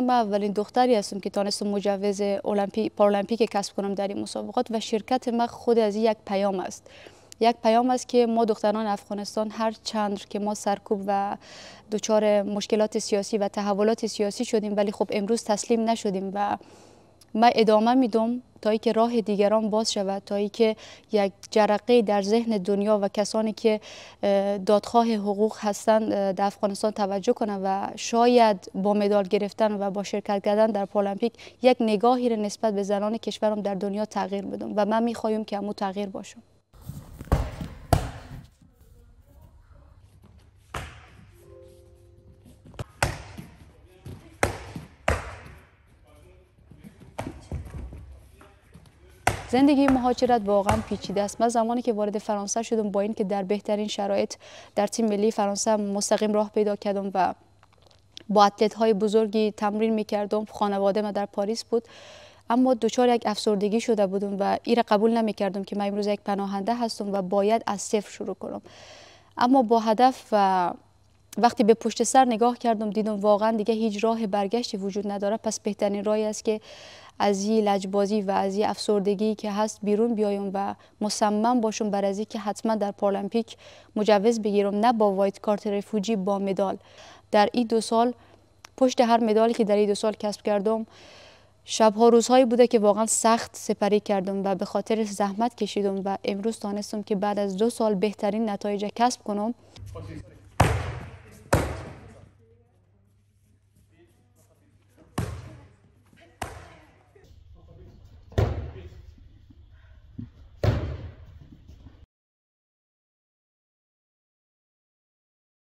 من اولین دختری هستم که تانستم مجوز پارالمپیک کسب کنم در این مسابقات و شرکت من خود از یک پیام است یک پیام است که ما دختران افغانستان هر چند که ما سرکوب و دچار مشکلات سیاسی و تحولات سیاسی شدیم ولی خب امروز تسلیم نشدیم و من ادامه میدم تایی که راه دیگران باز شود تایی که یک جرقه در ذهن دنیا و کسانی که دادخواه حقوق هستند در افغانستان توجه کنند و شاید با مدال گرفتن و با شرکت کردن در پارالمپیک یک نگاهی را نسبت به زنان کشورم در دنیا تغییر بدم و من میخوایم که امو تغییر باشم زندگی مهاجرت واقعا پیچیده است من زمانی که وارد فرانسه شدم با اینکه در بهترین شرایط در تیم ملی فرانسه مستقیم راه پیدا کردم و با اتلت های بزرگی تمرین میکردم خانواده ما در پاریس بود اما دوچار یک افسردگی شده بودم و ایره قبول نمیکردم که من امروز یک پناهنده هستم و باید از صفر شروع کنم اما با هدف و وقتی به پشت سر نگاه کردم دیدم واقعا دیگه هیچ راه برگشتی وجود نداره پس بهترین راهی است که از این لجبازی و از این افسردگی که هست بیرون بیایم و مصمم باشم بر از که حتما در پارالمپیک مجوز بگیرم نه با وایت کارت رفوجی با مدال در این دو سال پشت هر مدالی که در این دو سال کسب کردم شبها روزهایی بوده که واقعا سخت سپری کردم و به خاطر زحمت کشیدم و امروز تانستم که بعد از دو سال بهترین نتایج کسب کنم